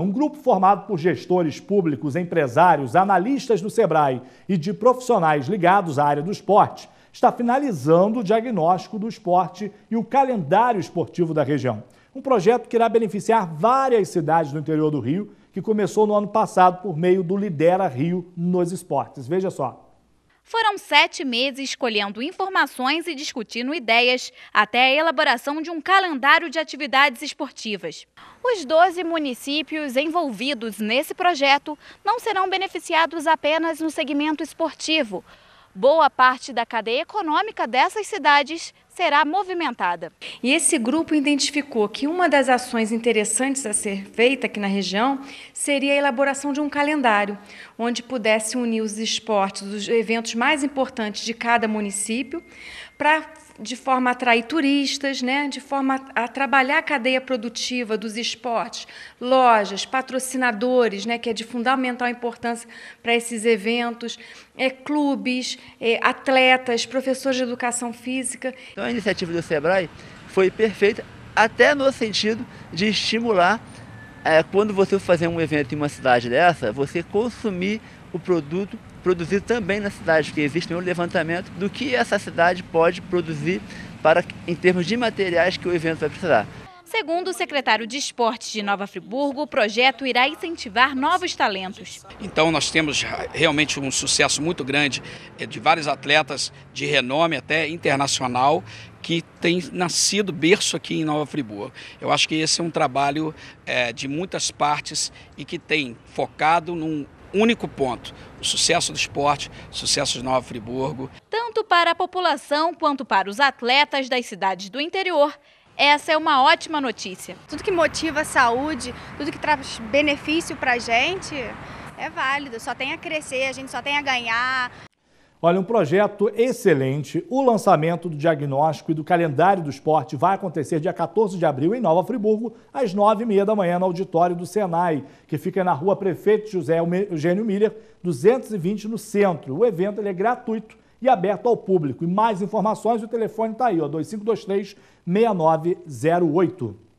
É um grupo formado por gestores públicos, empresários, analistas do SEBRAE e de profissionais ligados à área do esporte está finalizando o diagnóstico do esporte e o calendário esportivo da região. Um projeto que irá beneficiar várias cidades do interior do Rio, que começou no ano passado por meio do Lidera Rio nos esportes. Veja só. Foram sete meses colhendo informações e discutindo ideias até a elaboração de um calendário de atividades esportivas. Os 12 municípios envolvidos nesse projeto não serão beneficiados apenas no segmento esportivo boa parte da cadeia econômica dessas cidades será movimentada. E esse grupo identificou que uma das ações interessantes a ser feita aqui na região seria a elaboração de um calendário, onde pudesse unir os esportes, os eventos mais importantes de cada município, para de forma a atrair turistas, né? de forma a, a trabalhar a cadeia produtiva dos esportes, lojas, patrocinadores, né? que é de fundamental importância para esses eventos, é, clubes, é, atletas, professores de educação física. Então a iniciativa do SEBRAE foi perfeita, até no sentido de estimular é, quando você fazer um evento em uma cidade dessa, você consumir o produto produzido também na cidade, porque existe um levantamento do que essa cidade pode produzir para, em termos de materiais que o evento vai precisar. Segundo o secretário de Esportes de Nova Friburgo, o projeto irá incentivar novos talentos. Então nós temos realmente um sucesso muito grande eh, de vários atletas de renome até internacional que tem nascido berço aqui em Nova Friburgo. Eu acho que esse é um trabalho é, de muitas partes e que tem focado num único ponto: o sucesso do esporte, sucesso de Nova Friburgo. Tanto para a população quanto para os atletas das cidades do interior, essa é uma ótima notícia. Tudo que motiva a saúde, tudo que traz benefício para a gente é válido, só tem a crescer, a gente só tem a ganhar. Olha, um projeto excelente. O lançamento do diagnóstico e do calendário do esporte vai acontecer dia 14 de abril em Nova Friburgo, às 9h30 da manhã, no auditório do Senai, que fica na rua Prefeito José Eugênio Miller, 220 no centro. O evento é gratuito e aberto ao público. E mais informações, o telefone está aí, ó, 2523-6908.